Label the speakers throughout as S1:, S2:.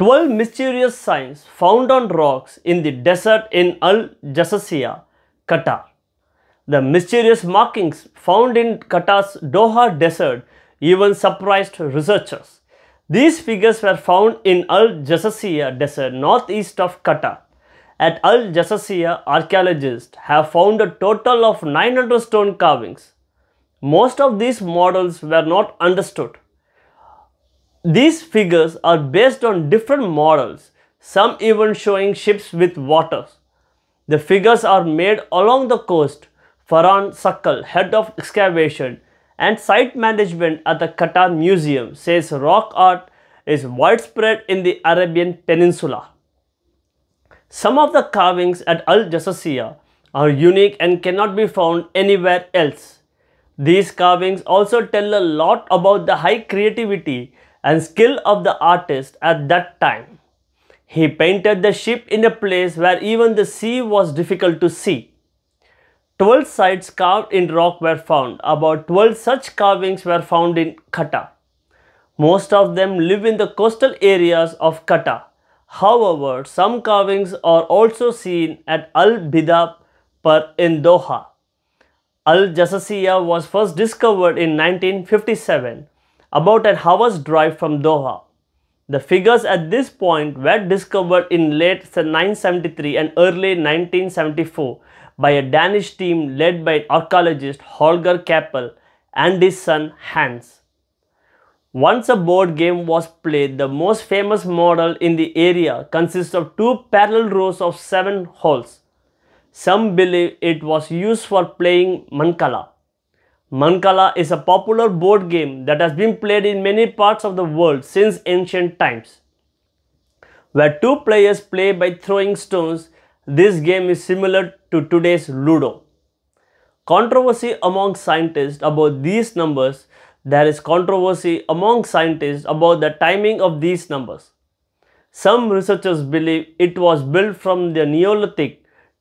S1: 12 mysterious signs found on rocks in the desert in Al Jassasiyah, Qatar. The mysterious markings found in Qatar's Doha desert even surprised researchers. These figures were found in Al Jassasiyah desert northeast of Qatar. At Al Jassasiyah, archaeologists have found a total of 900 stone carvings. Most of these models were not understood these figures are based on different models, some even showing ships with waters. The figures are made along the coast. Farhan Sakkal, head of excavation and site management at the Qatar Museum, says rock art is widespread in the Arabian Peninsula. Some of the carvings at Al Jassasiya are unique and cannot be found anywhere else. These carvings also tell a lot about the high creativity and skill of the artist at that time. He painted the ship in a place where even the sea was difficult to see. Twelve sites carved in rock were found. About 12 such carvings were found in Qatar. Most of them live in the coastal areas of Qatar. However, some carvings are also seen at Al-Bida per in Doha. Al-Jassasiya was first discovered in 1957 about an hour's drive from Doha. The figures at this point were discovered in late 1973 and early 1974 by a Danish team led by archaeologist Holger Kappel and his son Hans. Once a board game was played, the most famous model in the area consists of two parallel rows of seven holes. Some believe it was used for playing Mancala. Mancala is a popular board game that has been played in many parts of the world since ancient times. Where two players play by throwing stones, this game is similar to today's Ludo. Controversy among scientists about these numbers There is controversy among scientists about the timing of these numbers. Some researchers believe it was built from the Neolithic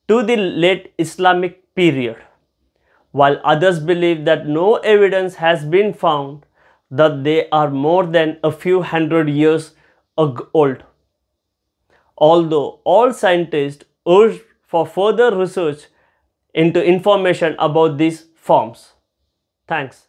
S1: to the late Islamic period while others believe that no evidence has been found that they are more than a few hundred years old. Although all scientists urge for further research into information about these forms. Thanks.